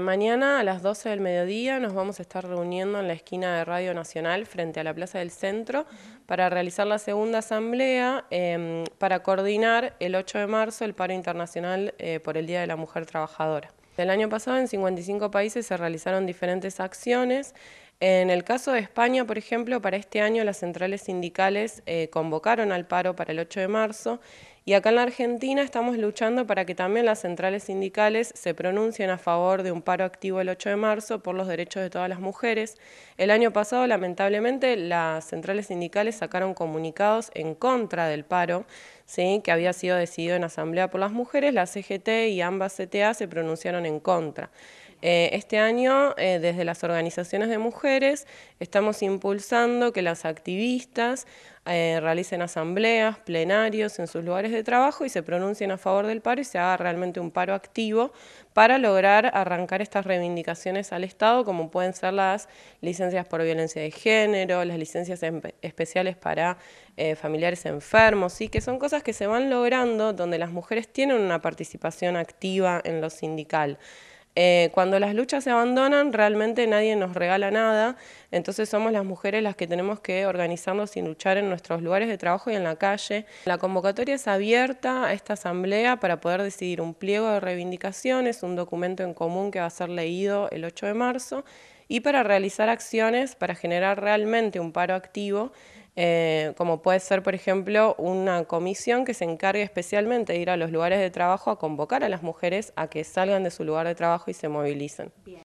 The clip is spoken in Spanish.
Mañana a las 12 del mediodía nos vamos a estar reuniendo en la esquina de Radio Nacional frente a la Plaza del Centro para realizar la segunda asamblea em, para coordinar el 8 de marzo el paro internacional eh, por el Día de la Mujer Trabajadora. El año pasado en 55 países se realizaron diferentes acciones en el caso de España, por ejemplo, para este año las centrales sindicales eh, convocaron al paro para el 8 de marzo y acá en la Argentina estamos luchando para que también las centrales sindicales se pronuncien a favor de un paro activo el 8 de marzo por los derechos de todas las mujeres. El año pasado, lamentablemente, las centrales sindicales sacaron comunicados en contra del paro, que había sido decidido en asamblea por las mujeres, la CGT y ambas CTA se pronunciaron en contra. Eh, este año, eh, desde las organizaciones de mujeres, estamos impulsando que las activistas eh, realicen asambleas, plenarios en sus lugares de trabajo y se pronuncien a favor del paro y se haga realmente un paro activo para lograr arrancar estas reivindicaciones al Estado, como pueden ser las licencias por violencia de género, las licencias especiales para familiares enfermos, ¿sí? que son cosas que se van logrando donde las mujeres tienen una participación activa en lo sindical. Eh, cuando las luchas se abandonan, realmente nadie nos regala nada, entonces somos las mujeres las que tenemos que organizarnos y luchar en nuestros lugares de trabajo y en la calle. La convocatoria es abierta a esta asamblea para poder decidir un pliego de reivindicaciones, un documento en común que va a ser leído el 8 de marzo y para realizar acciones para generar realmente un paro activo eh, como puede ser, por ejemplo, una comisión que se encargue especialmente de ir a los lugares de trabajo a convocar a las mujeres a que salgan de su lugar de trabajo y se movilicen.